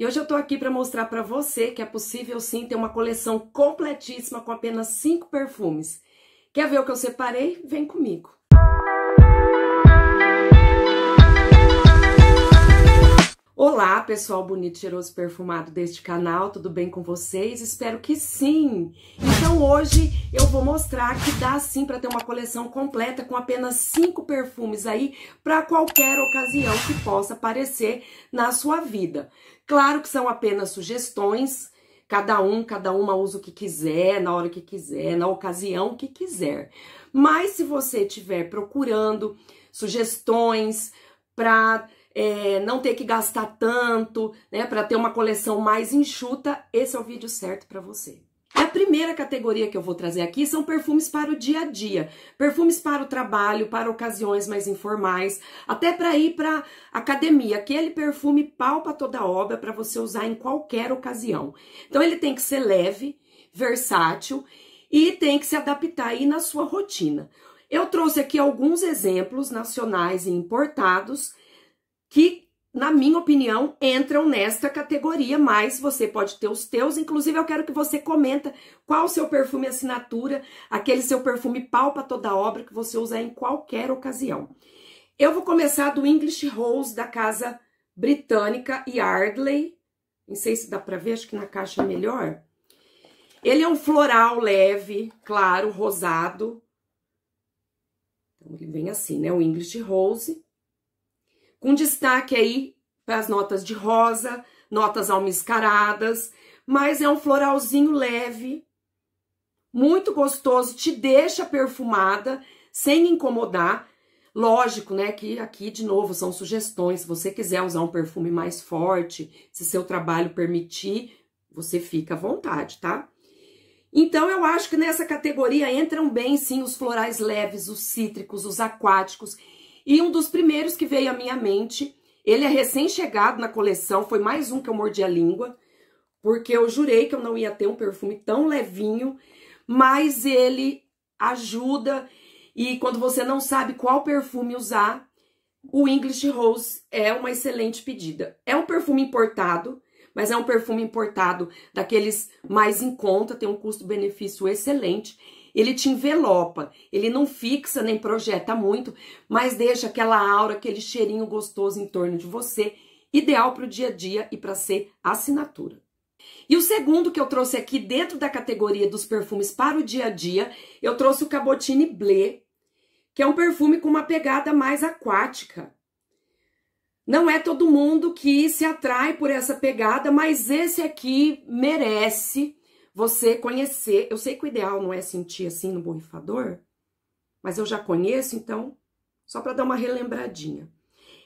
E hoje eu tô aqui para mostrar para você que é possível sim ter uma coleção completíssima com apenas cinco perfumes. Quer ver o que eu separei? Vem comigo. Olá, pessoal bonito, cheiroso, perfumado deste canal, tudo bem com vocês? Espero que sim! Então hoje eu vou mostrar que dá sim para ter uma coleção completa com apenas cinco perfumes aí para qualquer ocasião que possa aparecer na sua vida. Claro que são apenas sugestões, cada um, cada uma usa o que quiser, na hora que quiser, na ocasião que quiser. Mas se você estiver procurando sugestões para é, não ter que gastar tanto, né, para ter uma coleção mais enxuta, esse é o vídeo certo para você. A primeira categoria que eu vou trazer aqui são perfumes para o dia a dia, perfumes para o trabalho, para ocasiões mais informais, até para ir para academia, aquele perfume palpa toda obra para você usar em qualquer ocasião. Então ele tem que ser leve, versátil e tem que se adaptar aí na sua rotina. Eu trouxe aqui alguns exemplos nacionais e importados que, na minha opinião, entram nesta categoria, mas você pode ter os teus. Inclusive, eu quero que você comenta qual o seu perfume assinatura, aquele seu perfume palpa toda obra que você usa em qualquer ocasião. Eu vou começar do English Rose da casa britânica Yardley. Não sei se dá para ver, acho que na caixa é melhor. Ele é um floral leve, claro, rosado. Então, ele vem assim, né? O English Rose com destaque aí para as notas de rosa, notas almiscaradas, mas é um floralzinho leve, muito gostoso, te deixa perfumada, sem incomodar. Lógico, né, que aqui de novo são sugestões. Se você quiser usar um perfume mais forte, se seu trabalho permitir, você fica à vontade, tá? Então eu acho que nessa categoria entram bem sim os florais leves, os cítricos, os aquáticos e um dos primeiros que veio à minha mente, ele é recém-chegado na coleção, foi mais um que eu mordi a língua, porque eu jurei que eu não ia ter um perfume tão levinho, mas ele ajuda e quando você não sabe qual perfume usar, o English Rose é uma excelente pedida. É um perfume importado, mas é um perfume importado daqueles mais em conta, tem um custo-benefício excelente ele te envelopa, ele não fixa nem projeta muito, mas deixa aquela aura, aquele cheirinho gostoso em torno de você, ideal para o dia a dia e para ser assinatura. E o segundo que eu trouxe aqui dentro da categoria dos perfumes para o dia a dia, eu trouxe o Cabotine Blé, que é um perfume com uma pegada mais aquática. Não é todo mundo que se atrai por essa pegada, mas esse aqui merece você conhecer. Eu sei que o ideal não é sentir assim no borrifador, mas eu já conheço, então, só para dar uma relembradinha.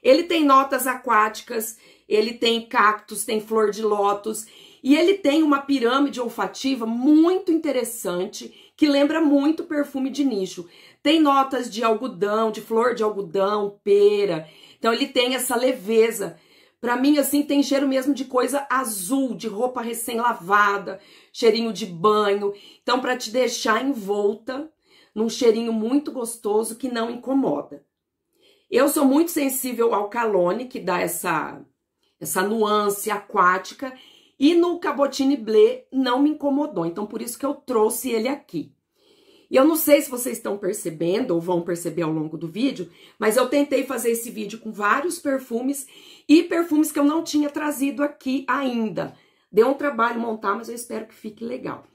Ele tem notas aquáticas, ele tem cactos, tem flor de lótus, e ele tem uma pirâmide olfativa muito interessante, que lembra muito perfume de nicho. Tem notas de algodão, de flor de algodão, pera. Então ele tem essa leveza para mim, assim, tem cheiro mesmo de coisa azul, de roupa recém-lavada, cheirinho de banho. Então, para te deixar envolta num cheirinho muito gostoso que não incomoda. Eu sou muito sensível ao calone, que dá essa, essa nuance aquática. E no Cabotine Blé não me incomodou, então por isso que eu trouxe ele aqui. E eu não sei se vocês estão percebendo ou vão perceber ao longo do vídeo, mas eu tentei fazer esse vídeo com vários perfumes e perfumes que eu não tinha trazido aqui ainda. Deu um trabalho montar, mas eu espero que fique legal.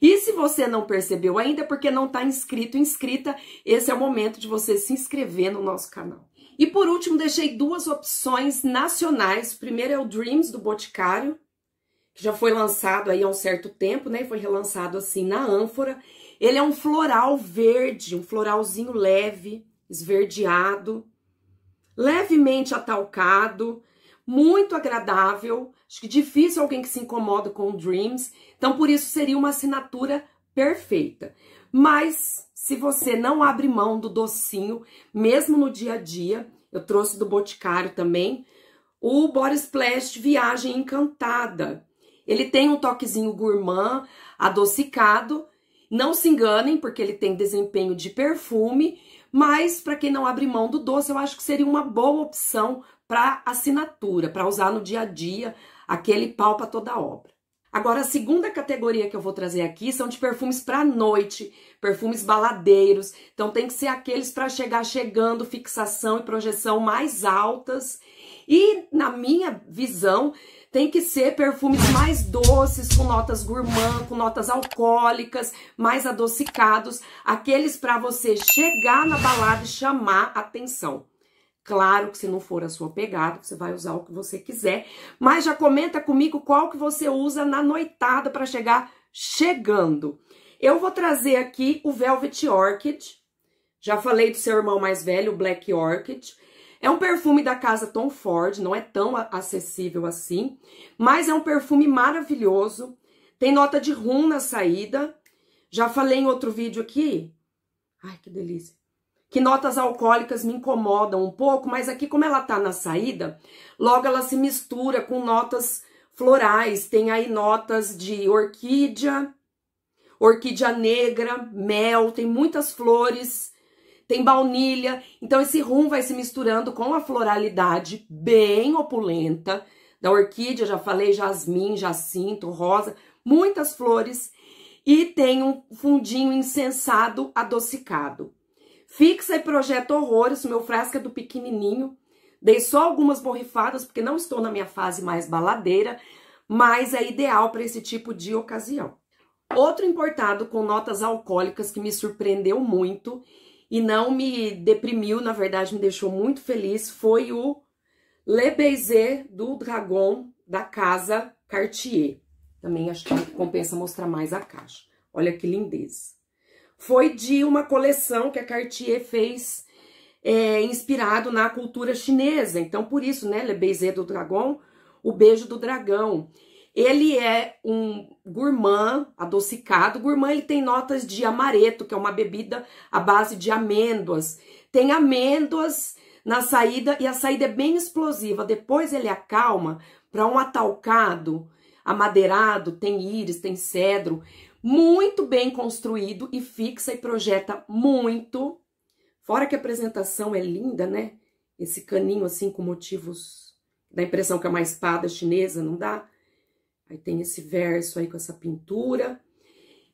E se você não percebeu ainda, é porque não está inscrito, inscrita, esse é o momento de você se inscrever no nosso canal. E por último, deixei duas opções nacionais. O primeiro é o Dreams do Boticário, que já foi lançado aí há um certo tempo, né? Foi relançado assim na ânfora. Ele é um floral verde, um floralzinho leve, esverdeado levemente atalcado, muito agradável. Acho que difícil alguém que se incomoda com Dreams. Então, por isso, seria uma assinatura perfeita. Mas, se você não abre mão do docinho, mesmo no dia a dia, eu trouxe do Boticário também, o Body Splash Viagem Encantada. Ele tem um toquezinho gourmand, adocicado, não se enganem, porque ele tem desempenho de perfume, mas para quem não abre mão do doce, eu acho que seria uma boa opção para assinatura, para usar no dia a dia aquele pau para toda obra. Agora, a segunda categoria que eu vou trazer aqui são de perfumes para noite, perfumes baladeiros. Então, tem que ser aqueles para chegar chegando, fixação e projeção mais altas e, na minha visão, tem que ser perfumes mais doces, com notas gourmand, com notas alcoólicas, mais adocicados, aqueles para você chegar na balada e chamar atenção. Claro que se não for a sua pegada, você vai usar o que você quiser, mas já comenta comigo qual que você usa na noitada para chegar chegando. Eu vou trazer aqui o Velvet Orchid. Já falei do seu irmão mais velho, o Black Orchid. É um perfume da casa Tom Ford, não é tão acessível assim, mas é um perfume maravilhoso. Tem nota de rum na saída. Já falei em outro vídeo aqui. Ai, que delícia. Que notas alcoólicas me incomodam um pouco, mas aqui como ela tá na saída, logo ela se mistura com notas florais, tem aí notas de orquídea, orquídea negra, mel, tem muitas flores tem baunilha. Então esse rum vai se misturando com a floralidade bem opulenta da orquídea, já falei, jasmim, jacinto, rosa, muitas flores e tem um fundinho incensado adocicado. Fixa e projeta horrores, meu frasco é do pequenininho. Dei só algumas borrifadas porque não estou na minha fase mais baladeira, mas é ideal para esse tipo de ocasião. Outro importado com notas alcoólicas que me surpreendeu muito e não me deprimiu, na verdade me deixou muito feliz, foi o Le Baiser do Dragon da Casa Cartier. Também acho que compensa mostrar mais a caixa. Olha que lindeza. Foi de uma coleção que a Cartier fez é, inspirado na cultura chinesa. Então, por isso, né, Le Baiser do Dragon, o beijo do dragão. Ele é um gourmand adocicado. Gourmand ele tem notas de amareto, que é uma bebida à base de amêndoas. Tem amêndoas na saída e a saída é bem explosiva. Depois ele acalma para um atalcado, amadeirado, tem íris, tem cedro, muito bem construído e fixa e projeta muito. Fora que a apresentação é linda, né? Esse caninho assim com motivos, dá a impressão que é uma espada chinesa, não dá? Aí tem esse verso aí com essa pintura.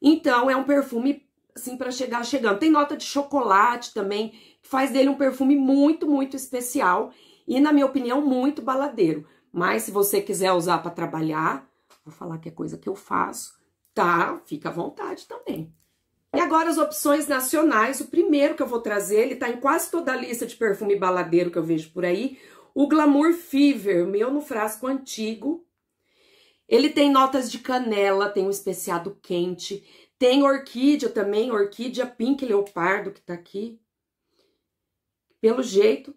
Então, é um perfume, assim, para chegar chegando. Tem nota de chocolate também, que faz dele um perfume muito, muito especial. E, na minha opinião, muito baladeiro. Mas, se você quiser usar para trabalhar, vou falar que é coisa que eu faço, tá? Fica à vontade também. E agora as opções nacionais. O primeiro que eu vou trazer, ele tá em quase toda a lista de perfume baladeiro que eu vejo por aí. O Glamour Fever, meu no frasco antigo, ele tem notas de canela, tem um especiado quente, tem orquídea também, orquídea pink leopardo que tá aqui. Pelo jeito,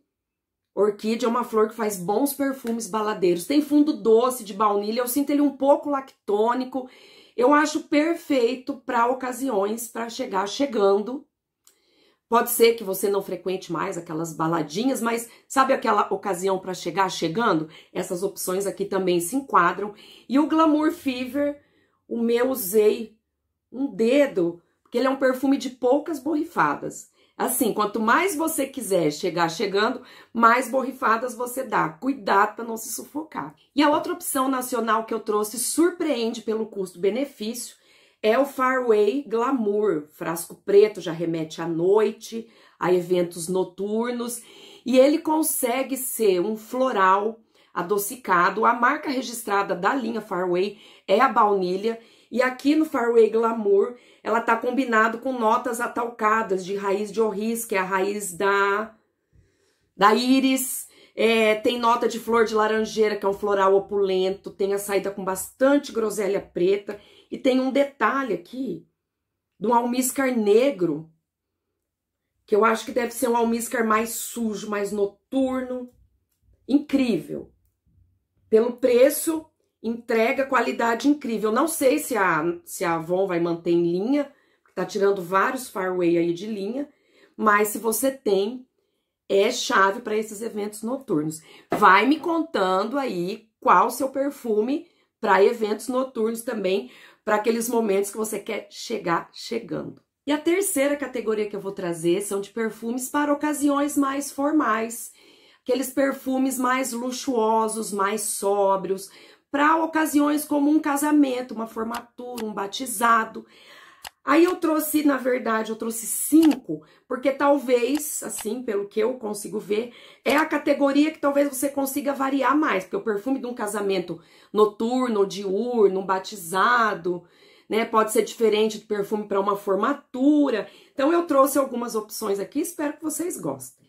orquídea é uma flor que faz bons perfumes baladeiros. Tem fundo doce de baunilha, eu sinto ele um pouco lactônico. Eu acho perfeito para ocasiões para chegar chegando Pode ser que você não frequente mais aquelas baladinhas, mas sabe aquela ocasião para chegar chegando? Essas opções aqui também se enquadram. E o Glamour Fever, o meu usei um dedo, porque ele é um perfume de poucas borrifadas. Assim, quanto mais você quiser chegar chegando, mais borrifadas você dá. Cuidado para não se sufocar. E a outra opção nacional que eu trouxe surpreende pelo custo-benefício. É o Farway Glamour, frasco preto já remete à noite, a eventos noturnos, e ele consegue ser um floral adocicado. A marca registrada da linha Farway é a baunilha, e aqui no Farway Glamour ela tá combinado com notas atalcadas de raiz de orris, que é a raiz da, da íris, é, tem nota de flor de laranjeira, que é um floral opulento, tem a saída com bastante groselha preta e tem um detalhe aqui do almíscar negro, que eu acho que deve ser um almíscar mais sujo, mais noturno. Incrível. Pelo preço, entrega qualidade incrível. Não sei se a, se a Avon vai manter em linha, porque tá tirando vários farway aí de linha, mas se você tem, é chave para esses eventos noturnos. Vai me contando aí qual o seu perfume para eventos noturnos também, para aqueles momentos que você quer chegar chegando. E a terceira categoria que eu vou trazer são de perfumes para ocasiões mais formais, aqueles perfumes mais luxuosos, mais sóbrios, para ocasiões como um casamento, uma formatura, um batizado, Aí eu trouxe, na verdade, eu trouxe cinco, porque talvez, assim, pelo que eu consigo ver, é a categoria que talvez você consiga variar mais, porque o perfume de um casamento noturno, diurno, batizado, né, pode ser diferente do perfume para uma formatura. Então eu trouxe algumas opções aqui, espero que vocês gostem.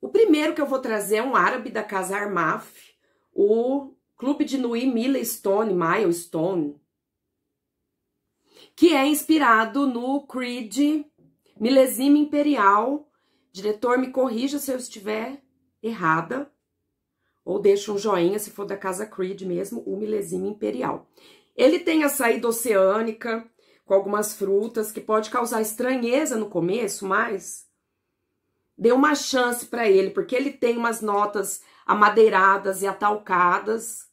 O primeiro que eu vou trazer é um árabe da casa Armaf, o Clube de Nui Mila Stone, Milestone, que é inspirado no Creed Milésima Imperial. Diretor, me corrija se eu estiver errada, ou deixa um joinha se for da casa Creed mesmo, o Milésima Imperial. Ele tem a saída oceânica com algumas frutas que pode causar estranheza no começo, mas dê uma chance para ele, porque ele tem umas notas amadeiradas e atalcadas,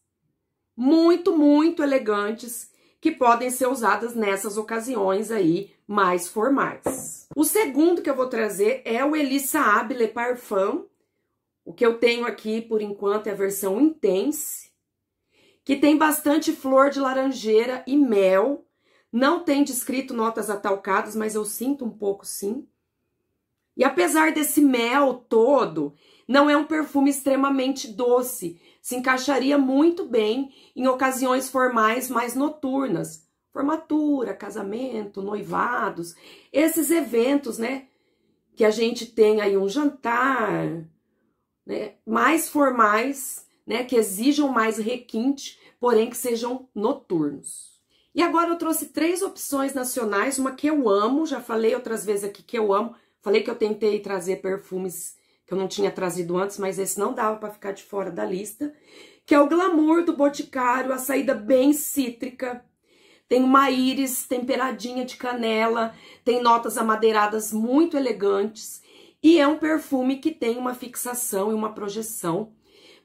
muito, muito elegantes que podem ser usadas nessas ocasiões aí mais formais. O segundo que eu vou trazer é o Elisa Abile Parfum. O que eu tenho aqui, por enquanto, é a versão Intense, que tem bastante flor de laranjeira e mel. Não tem descrito notas atalcadas, mas eu sinto um pouco sim. E apesar desse mel todo, não é um perfume extremamente doce se encaixaria muito bem em ocasiões formais mais noturnas, formatura, casamento, noivados, esses eventos, né? Que a gente tem aí um jantar, né? Mais formais, né? Que exijam mais requinte, porém que sejam noturnos. E agora eu trouxe três opções nacionais, uma que eu amo, já falei outras vezes aqui que eu amo, falei que eu tentei trazer perfumes que eu não tinha trazido antes, mas esse não dava para ficar de fora da lista, que é o glamour do boticário, a saída bem cítrica. Tem uma íris temperadinha de canela, tem notas amadeiradas muito elegantes e é um perfume que tem uma fixação e uma projeção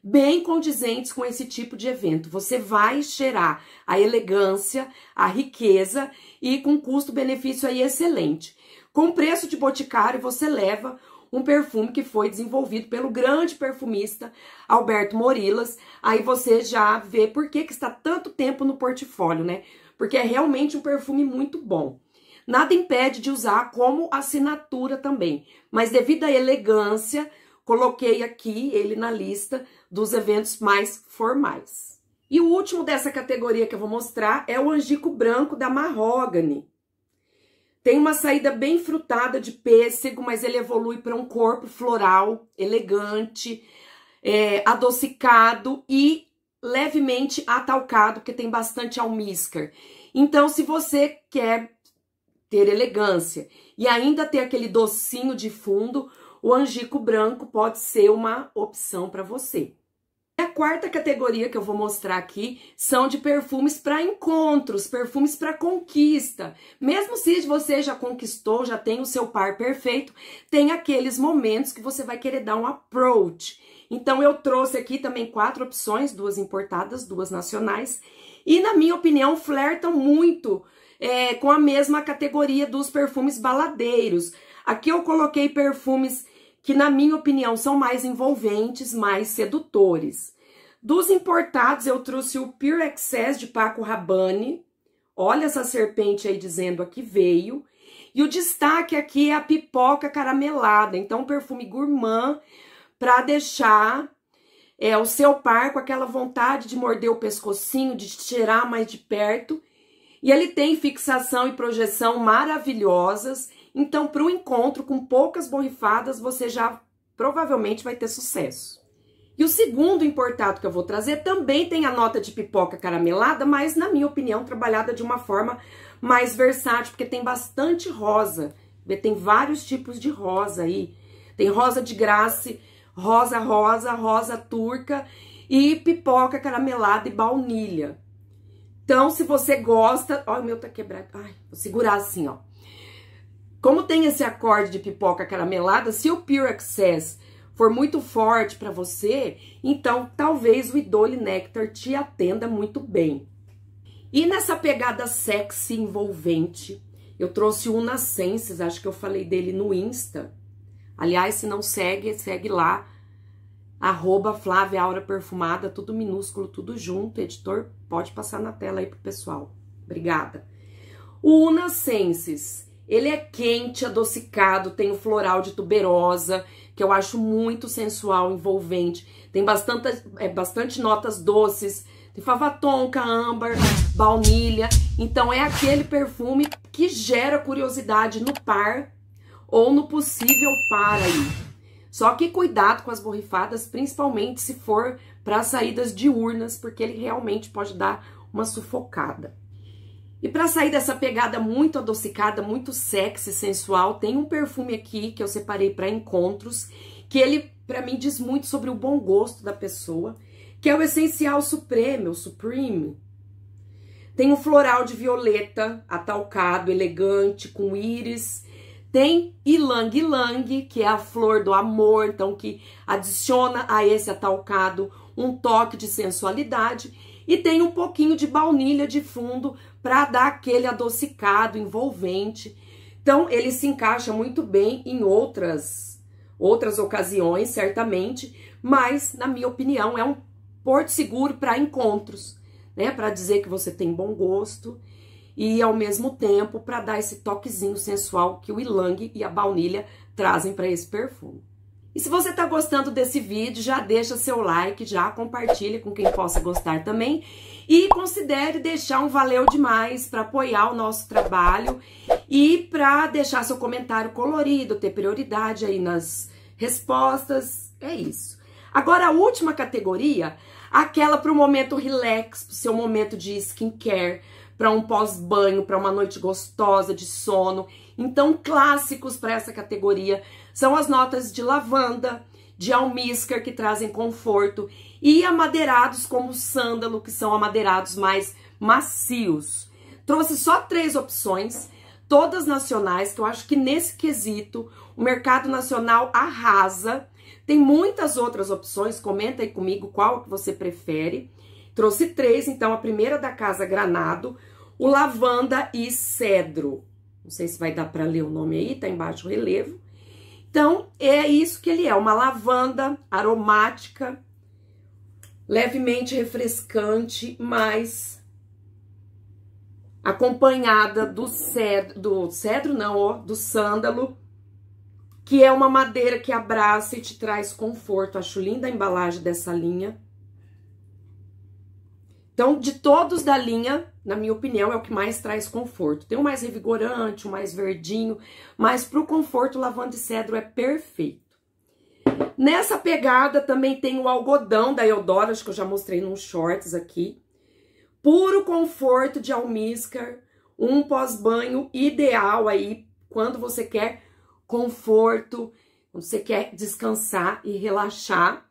bem condizentes com esse tipo de evento. Você vai cheirar a elegância, a riqueza e com custo-benefício aí excelente. Com preço de boticário, você leva um perfume que foi desenvolvido pelo grande perfumista Alberto Morilas. Aí você já vê por que, que está tanto tempo no portfólio, né? Porque é realmente um perfume muito bom. Nada impede de usar como assinatura também, mas devido à elegância, coloquei aqui ele na lista dos eventos mais formais. E o último dessa categoria que eu vou mostrar é o angico branco da Marrogane. Tem uma saída bem frutada de pêssego, mas ele evolui para um corpo floral, elegante, é, adocicado e levemente atalcado, porque tem bastante almíscar. Então, se você quer ter elegância e ainda ter aquele docinho de fundo, o angico branco pode ser uma opção para você. A quarta categoria que eu vou mostrar aqui são de perfumes para encontros, perfumes para conquista. Mesmo se você já conquistou, já tem o seu par perfeito, tem aqueles momentos que você vai querer dar um approach. Então eu trouxe aqui também quatro opções, duas importadas, duas nacionais, e na minha opinião flertam muito é, com a mesma categoria dos perfumes baladeiros. Aqui eu coloquei perfumes que na minha opinião são mais envolventes, mais sedutores. Dos importados eu trouxe o Pure Excess de Paco Rabanne. Olha essa serpente aí dizendo a que veio. E o destaque aqui é a pipoca caramelada, então perfume gourmand para deixar é, o seu par com aquela vontade de morder o pescocinho, de tirar mais de perto. E ele tem fixação e projeção maravilhosas. Então, para o encontro com poucas borrifadas, você já provavelmente vai ter sucesso. E o segundo importado que eu vou trazer também tem a nota de pipoca caramelada, mas na minha opinião trabalhada de uma forma mais versátil, porque tem bastante rosa, tem vários tipos de rosa aí. Tem rosa de graça, rosa rosa, rosa turca e pipoca caramelada e baunilha. Então, se você gosta, ó, o meu tá quebrado. Ai, vou segurar assim, ó. Como tem esse acorde de pipoca caramelada, se o Pure Access for muito forte para você, então talvez o Idole Nectar te atenda muito bem. E nessa pegada sexy envolvente, eu trouxe o Nascences, acho que eu falei dele no Insta. Aliás, se não segue, segue lá. Arroba Flávia Aura Perfumada, tudo minúsculo, tudo junto. Editor, pode passar na tela aí pro pessoal. Obrigada. O Unacenses, ele é quente, adocicado, tem o floral de tuberosa, que eu acho muito sensual, envolvente. Tem bastante, é, bastante notas doces, tem favatonca, âmbar, baunilha. Então é aquele perfume que gera curiosidade no par ou no possível par aí. Só que cuidado com as borrifadas, principalmente se for para saídas diurnas, porque ele realmente pode dar uma sufocada. E para sair dessa pegada muito adocicada, muito sexy, sensual, tem um perfume aqui que eu separei para encontros, que ele para mim diz muito sobre o bom gosto da pessoa, que é o essencial supremo, o supreme. Tem um floral de violeta, atalcado, elegante, com íris. Tem ilang ilang, que é a flor do amor, então que adiciona a esse atalcado um toque de sensualidade e tem um pouquinho de baunilha de fundo para dar aquele adocicado envolvente. Então, ele se encaixa muito bem em outras outras ocasiões, certamente, mas na minha opinião é um porto seguro para encontros, né? Para dizer que você tem bom gosto e ao mesmo tempo para dar esse toquezinho sensual que o ylang e a baunilha trazem para esse perfume. E se você está gostando desse vídeo, já deixa seu like, já compartilha com quem possa gostar também. E considere deixar um valeu demais para apoiar o nosso trabalho e para deixar seu comentário colorido, ter prioridade aí nas respostas. É isso. Agora, a última categoria, aquela para o momento relax, para o seu momento de skincare, para um pós-banho, para uma noite gostosa de sono. Então, clássicos para essa categoria são as notas de lavanda, de almíscar, que trazem conforto, e amadeirados como sândalo, que são amadeirados mais macios. Trouxe só três opções, todas nacionais, que eu acho que nesse quesito o mercado nacional arrasa. Tem muitas outras opções, comenta aí comigo qual que você prefere. Trouxe três, então a primeira da casa Granado, o lavanda e cedro. Não sei se vai dar para ler o nome aí, tá embaixo o relevo. Então, é isso que ele é, uma lavanda aromática, levemente refrescante, mas acompanhada do cedro, do cedro não, ó, do sândalo, que é uma madeira que abraça e te traz conforto. Acho linda a embalagem dessa linha. Então, de todos da linha, na minha opinião, é o que mais traz conforto. Tem o um mais revigorante, o um mais verdinho, mas para o conforto, lavanda e cedro é perfeito. Nessa pegada também tem o algodão da Eudora, acho que eu já mostrei nos shorts aqui. Puro conforto de almíscar, um pós-banho ideal aí quando você quer conforto, quando você quer descansar e relaxar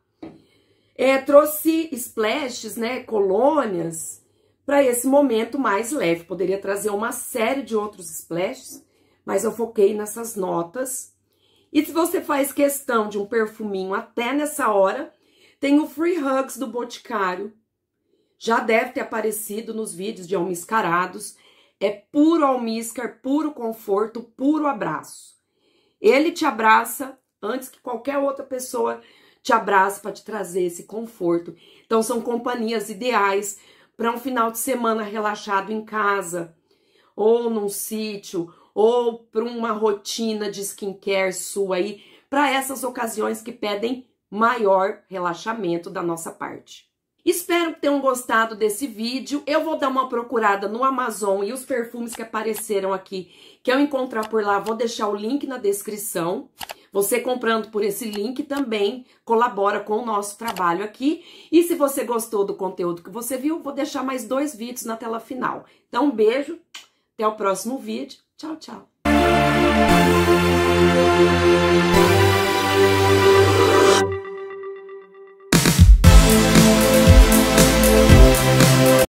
é, trouxe splashes, né, colônias, para esse momento mais leve. Poderia trazer uma série de outros splashes, mas eu foquei nessas notas. E se você faz questão de um perfuminho até nessa hora, tem o Free Hugs do Boticário. Já deve ter aparecido nos vídeos de almiscarados. É puro almíscar, puro conforto, puro abraço. Ele te abraça antes que qualquer outra pessoa te abraça para te trazer esse conforto. Então são companhias ideais para um final de semana relaxado em casa, ou num sítio, ou para uma rotina de skincare sua aí, para essas ocasiões que pedem maior relaxamento da nossa parte. Espero que tenham gostado desse vídeo. Eu vou dar uma procurada no Amazon e os perfumes que apareceram aqui, que eu encontrar por lá, vou deixar o link na descrição. Você comprando por esse link também colabora com o nosso trabalho aqui. E se você gostou do conteúdo que você viu, vou deixar mais dois vídeos na tela final. Então, um beijo, até o próximo vídeo. Tchau, tchau.